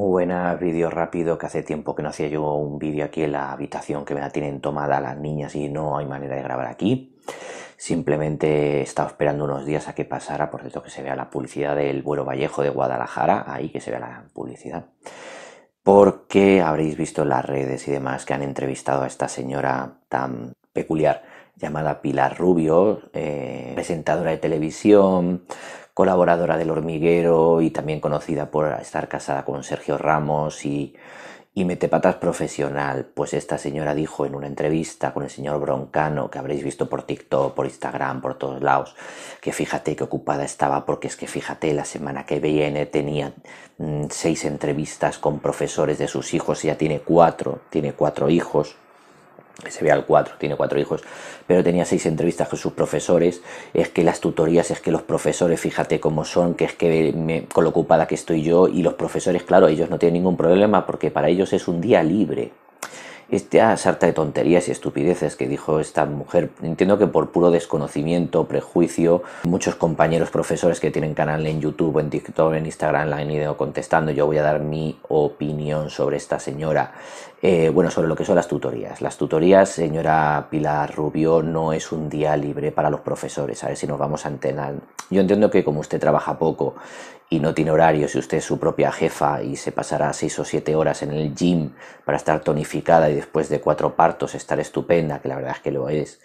Muy buenas, vídeo rápido, que hace tiempo que no hacía yo un vídeo aquí en la habitación que me la tienen tomada las niñas y no hay manera de grabar aquí. Simplemente estaba esperando unos días a que pasara, por cierto, que se vea la publicidad del vuelo Vallejo de Guadalajara, ahí que se vea la publicidad. Porque habréis visto las redes y demás que han entrevistado a esta señora tan peculiar llamada Pilar Rubio, eh, presentadora de televisión, colaboradora del hormiguero y también conocida por estar casada con Sergio Ramos y, y metepatas profesional. Pues esta señora dijo en una entrevista con el señor Broncano, que habréis visto por TikTok, por Instagram, por todos lados, que fíjate qué ocupada estaba, porque es que fíjate, la semana que viene tenía mm, seis entrevistas con profesores de sus hijos, ya tiene cuatro, tiene cuatro hijos se ve al cuatro tiene cuatro hijos, pero tenía seis entrevistas con sus profesores, es que las tutorías, es que los profesores, fíjate cómo son, que es que me, con lo ocupada que estoy yo, y los profesores, claro, ellos no tienen ningún problema porque para ellos es un día libre. Esta ah, sarta de tonterías y estupideces que dijo esta mujer, entiendo que por puro desconocimiento, prejuicio, muchos compañeros profesores que tienen canal en YouTube, en TikTok, en Instagram la han ido contestando, yo voy a dar mi opinión sobre esta señora. Eh, bueno, sobre lo que son las tutorías. Las tutorías, señora Pilar Rubio, no es un día libre para los profesores. A ver si nos vamos a entrenar. Yo entiendo que como usted trabaja poco y no tiene horario, si usted es su propia jefa y se pasará seis o siete horas en el gym para estar tonificada y después de cuatro partos estar estupenda, que la verdad es que lo es,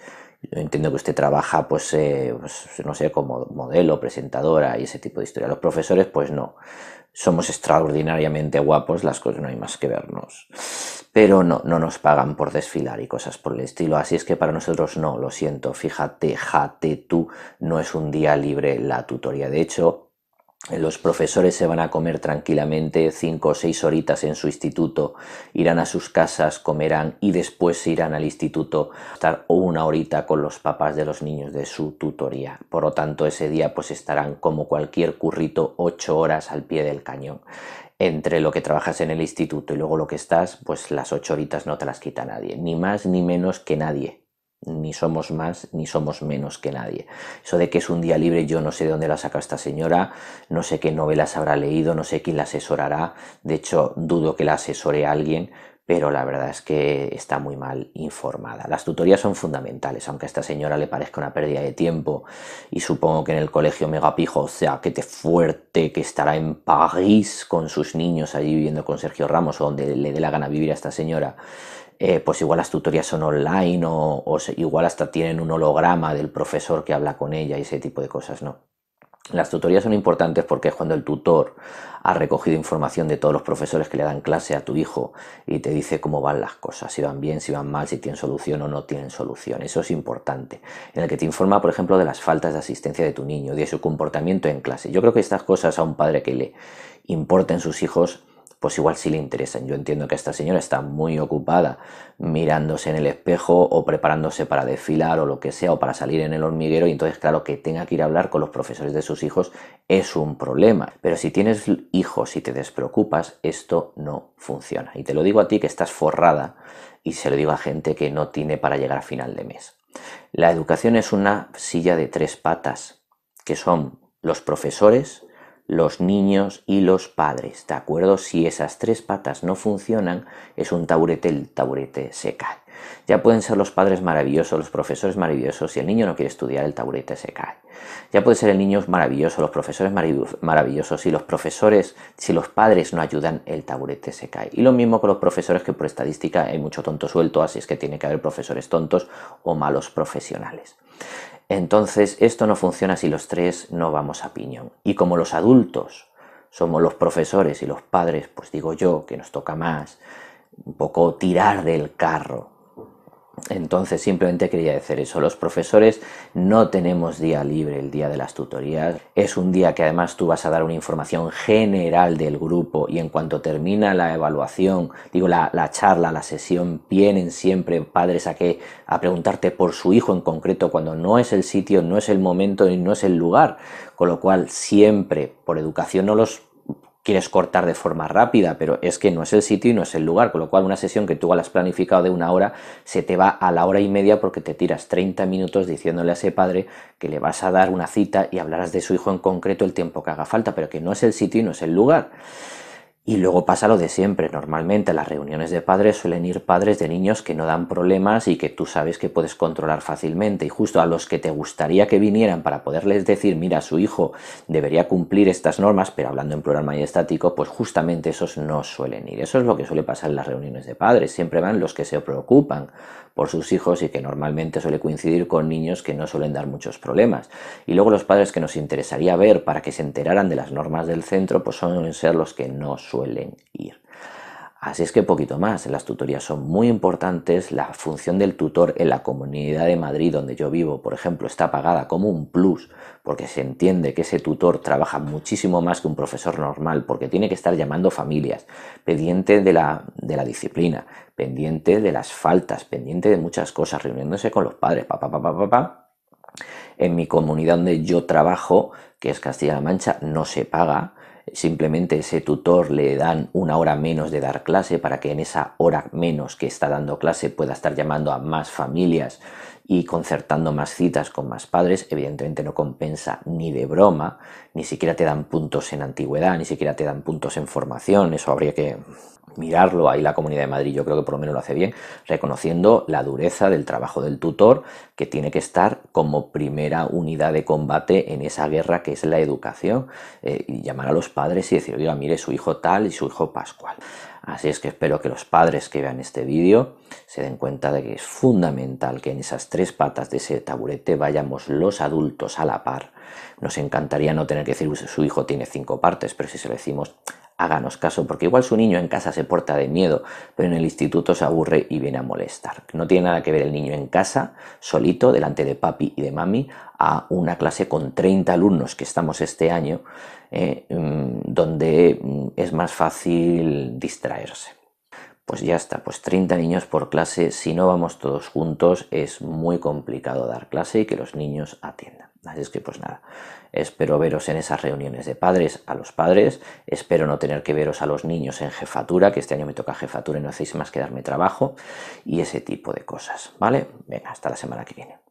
entiendo que usted trabaja, pues, eh, pues, no sé, como modelo, presentadora y ese tipo de historia. Los profesores, pues no. Somos extraordinariamente guapos, las cosas no hay más que vernos. Pero no, no nos pagan por desfilar y cosas por el estilo. Así es que para nosotros no, lo siento. Fíjate, jate tú, no es un día libre la tutoría. De hecho, los profesores se van a comer tranquilamente cinco o seis horitas en su instituto, irán a sus casas, comerán y después irán al instituto, a estar una horita con los papás de los niños de su tutoría. Por lo tanto, ese día pues estarán como cualquier currito ocho horas al pie del cañón. Entre lo que trabajas en el instituto y luego lo que estás, pues las ocho horitas no te las quita nadie, ni más ni menos que nadie ni somos más ni somos menos que nadie. Eso de que es un día libre, yo no sé de dónde la saca esta señora, no sé qué novelas habrá leído, no sé quién la asesorará, de hecho dudo que la asesore a alguien, pero la verdad es que está muy mal informada. Las tutorías son fundamentales, aunque a esta señora le parezca una pérdida de tiempo y supongo que en el colegio Megapijo, o sea, que te fuerte, que estará en París con sus niños allí viviendo con Sergio Ramos o donde le dé la gana vivir a esta señora, eh, pues igual las tutorías son online o, igual hasta tienen un holograma del profesor que habla con ella y ese tipo de cosas, ¿no? Las tutorías son importantes porque es cuando el tutor ha recogido información de todos los profesores que le dan clase a tu hijo y te dice cómo van las cosas, si van bien, si van mal, si tienen solución o no tienen solución. Eso es importante. En el que te informa, por ejemplo, de las faltas de asistencia de tu niño, de su comportamiento en clase. Yo creo que estas cosas a un padre que le importen sus hijos pues igual si le interesan. Yo entiendo que esta señora está muy ocupada mirándose en el espejo o preparándose para desfilar o lo que sea o para salir en el hormiguero y entonces claro que tenga que ir a hablar con los profesores de sus hijos es un problema. Pero si tienes hijos y te despreocupas, esto no funciona. Y te lo digo a ti que estás forrada y se lo digo a gente que no tiene para llegar a final de mes. La educación es una silla de tres patas, que son los profesores, los niños y los padres, ¿de acuerdo? Si esas tres patas no funcionan, es un taburete, el taburete se cae. Ya pueden ser los padres maravillosos, los profesores maravillosos, si el niño no quiere estudiar, el taburete se cae. Ya puede ser el niño maravilloso, los profesores maravillosos, si los profesores, si los padres no ayudan, el taburete se cae. Y lo mismo con los profesores, que por estadística hay mucho tonto suelto, así es que tiene que haber profesores tontos o malos profesionales. Entonces, esto no funciona si los tres no vamos a piñón. Y como los adultos somos los profesores y los padres, pues digo yo que nos toca más un poco tirar del carro entonces simplemente quería decir eso, los profesores no tenemos día libre el día de las tutorías, es un día que además tú vas a dar una información general del grupo y en cuanto termina la evaluación, digo la, charla, la sesión, vienen siempre padres a que a preguntarte por su hijo en concreto cuando no es el sitio, no es el momento y no es el lugar, con lo cual siempre por educación no los quieres cortar de forma rápida, pero es que no es el sitio y no es el lugar, con lo cual una sesión que tú la has planificado de una hora se te va a la hora y media porque te tiras 30 minutos diciéndole a ese padre que le vas a dar una cita y hablarás de su hijo en concreto el tiempo que haga falta, pero que no es el sitio y no es el lugar. Y luego pasa lo de siempre. Normalmente a las reuniones de padres suelen ir padres de niños que no dan problemas y que tú sabes que puedes controlar fácilmente. Y justo a los que te gustaría que vinieran para poderles decir, mira, su hijo debería cumplir estas normas, pero hablando en plural estático, pues justamente esos no suelen ir. Eso es lo que suele pasar en las reuniones de padres. Siempre van los que se preocupan por sus hijos y que normalmente suele coincidir con niños que no suelen dar muchos problemas. Y luego los padres que nos interesaría ver para que se enteraran de las normas del centro, pues suelen ser los que no suelen suelen ir. Así es que poquito más, las tutorías son muy importantes, la función del tutor en la comunidad de Madrid donde yo vivo, por ejemplo, está pagada como un plus, porque se entiende que ese tutor trabaja muchísimo más que un profesor normal, porque tiene que estar llamando familias, pendiente de la, disciplina, pendiente de las faltas, pendiente de muchas cosas, reuniéndose con los padres, papá, papá, papá. En mi comunidad donde yo trabajo, que es Castilla-La Mancha, no se paga simplemente ese tutor le dan una hora menos de dar clase para que en esa hora menos que está dando clase pueda estar llamando a más familias y concertando más citas con más padres, evidentemente no compensa ni de broma, ni siquiera te dan puntos en antigüedad, ni siquiera te dan puntos en formación, eso habría que mirarlo, ahí la Comunidad de Madrid yo creo que por lo menos lo hace bien, reconociendo la dureza del trabajo del tutor que tiene que estar como primera unidad de combate en esa guerra que es la educación, eh, y llamar a los padres y decir, oiga, mire, su hijo tal y su hijo Pascual. Así es que espero que los padres que vean este vídeo se den cuenta de que es fundamental que en esas tres patas de ese taburete vayamos los adultos a la par. Nos encantaría no tener que decir su hijo tiene cinco partes, pero si se lo decimos háganos caso, porque igual su niño en casa se porta de miedo, pero en el instituto se aburre y viene a molestar. No tiene nada que ver el niño en casa, solito, delante de papi y de mami, a una clase con 30 alumnos que estamos este año, eh, mm, donde mm, es más fácil distraerse. Pues ya está, pues 30 niños por clase, si no vamos todos juntos es muy complicado dar clase y que los niños atiendan. Así es que pues nada, espero veros en esas reuniones de padres a los padres, espero no tener que veros a los niños en jefatura, que este año me toca jefatura y no hacéis más que darme trabajo y ese tipo de cosas, ¿vale? Venga, hasta la semana que viene.